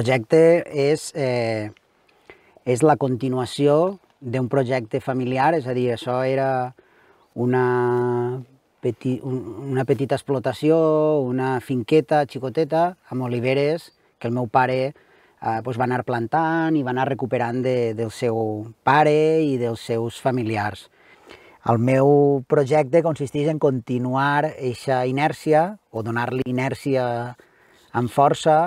projecte és, eh, és la continuació d'un projecte familiar, és a dir, això era una, petit, una petita explotació, una finqueta xicoteta amb oliveres que el meu pare eh, doncs va anar plantant i va anar recuperant de, del seu pare i dels seus familiars. El meu projecte consisteix en continuar aquesta inèrcia o donar-li inèrcia amb força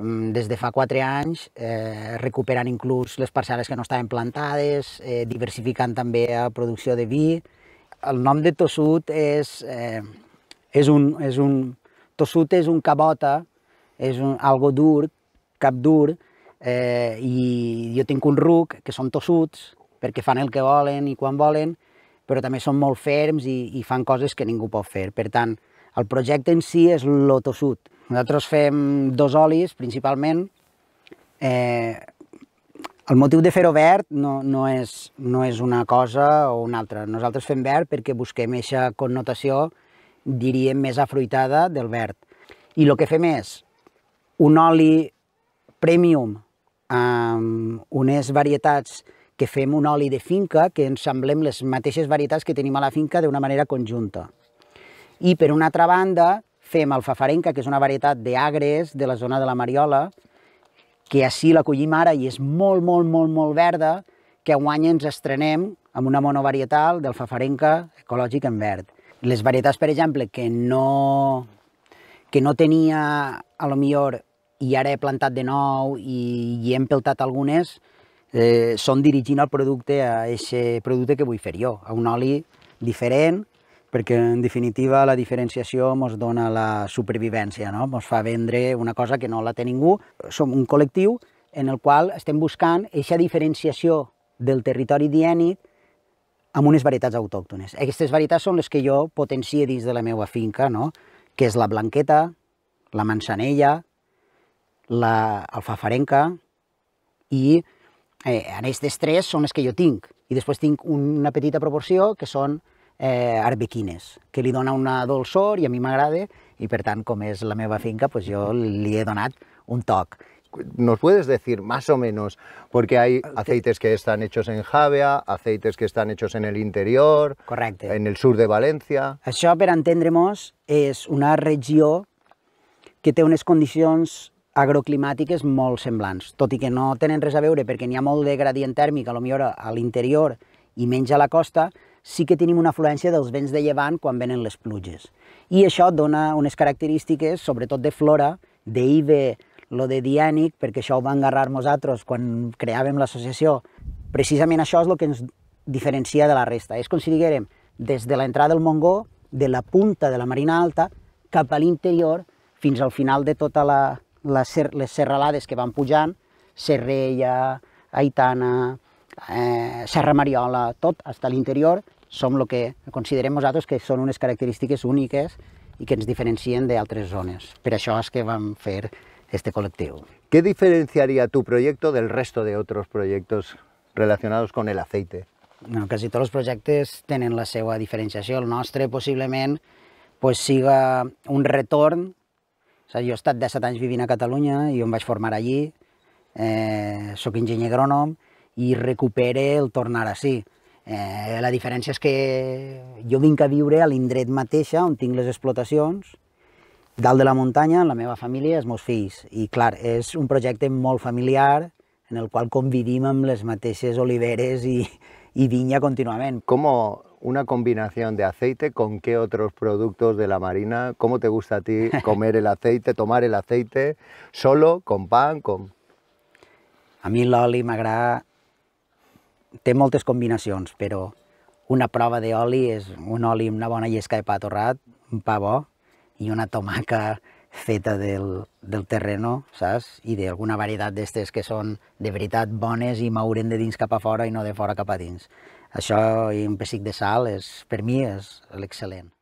Mm, des de fa quatre anys, eh, recuperant inclús les parcel·les que no estaven plantades, eh, diversificant també la producció de vi. El nom de tossut és, eh, és un... És un tossut és un cabota, és un, algo dur, cap dur, eh, i jo tinc un ruc, que són tossuts, perquè fan el que volen i quan volen, però també són molt ferms i, i fan coses que ningú pot fer. Per tant, el projecte en si és l'Otosud. Nosaltres fem dos olis, principalment. Eh, el motiu de fer-ho verd no, no, és, no és una cosa o una altra. Nosaltres fem verd perquè busquem aquesta connotació, diríem, més afruitada del verd. I el que fem és un oli premium amb unes varietats que fem un oli de finca que ens semblem les mateixes varietats que tenim a la finca d'una manera conjunta. I, per una altra banda, fem el fafarenca, que és una varietat d'agres de la zona de la Mariola, que així la collim ara i és molt, molt, molt, molt verda, que enguany ens estrenem amb una monovarietal del fafarenca ecològic en verd. Les varietats, per exemple, que no, que no tenia, a lo millor, i ara he plantat de nou i, i hem peltat algunes, eh, són dirigint el producte a aquest producte que vull fer jo, a un oli diferent, perquè en definitiva la diferenciació ens dona la supervivència, no? fa vendre una cosa que no la té ningú. Som un col·lectiu en el qual estem buscant aquesta diferenciació del territori diènic amb unes varietats autòctones. Aquestes varietats són les que jo potencie dins de la meva finca, no? que és la blanqueta, la manzanella, la alfafarenca i eh, aquestes tres són les que jo tinc. I després tinc una petita proporció que són eh, arbequines, que li dona una dolçor i a mi m'agrada, i per tant, com és la meva finca, pues jo li he donat un toc. ¿Nos puedes decir más o menos? Porque hay ah, aceites que están hechos en Javea, aceites que están hechos en el interior, Correcte. en el sur de València... Això, per entendre-nos, és una regió que té unes condicions agroclimàtiques molt semblants, tot i que no tenen res a veure perquè n'hi ha molt de gradient tèrmic, a lo millor a l'interior i menys a la costa, sí que tenim una afluència dels vents de llevant quan venen les pluges. I això dona unes característiques, sobretot de flora, d'IVE, lo de diànic, perquè això ho va engarrar nosaltres quan creàvem l'associació. Precisament això és el que ens diferencia de la resta. És com si diguérem, des de l'entrada del Mongó, de la punta de la Marina Alta, cap a l'interior, fins al final de tota la, les serralades que van pujant, Serrella, Aitana, eh, Serra Mariola, tot, a l'interior, som el que considerem nosaltres que són unes característiques úniques i que ens diferencien d'altres zones. Per això és que vam fer este col·lectiu. Què diferenciaria tu projecte del resto de projectes relacionats amb con el No, quasi tots els projectes tenen la seva diferenciació. El nostre, possiblement, pues, siga un retorn. O sigui, jo he estat 17 anys vivint a Catalunya i em vaig formar allí. Eh, soc enginyer agrònom i recupere el tornar a sí. Eh, la diferència és que jo vinc a viure a l'indret mateixa on tinc les explotacions, dalt de la muntanya, la meva família i els meus fills. I clar, és un projecte molt familiar en el qual convidim amb les mateixes oliveres i, i vinya continuamente. Com una combinació de aceite con què altres productes de la marina? Com te gusta a ti comer el aceite, tomar el aceite? ¿Solo, con pan, con...? A mi l'oli m'agrada té moltes combinacions, però una prova d'oli és un oli amb una bona llesca de pa torrat, un pa bo i una tomaca feta del, del terreno, saps? I d'alguna varietat d'estes que són de veritat bones i mouren de dins cap a fora i no de fora cap a dins. Això i un pessic de sal, és, per mi, és l'excel·lent.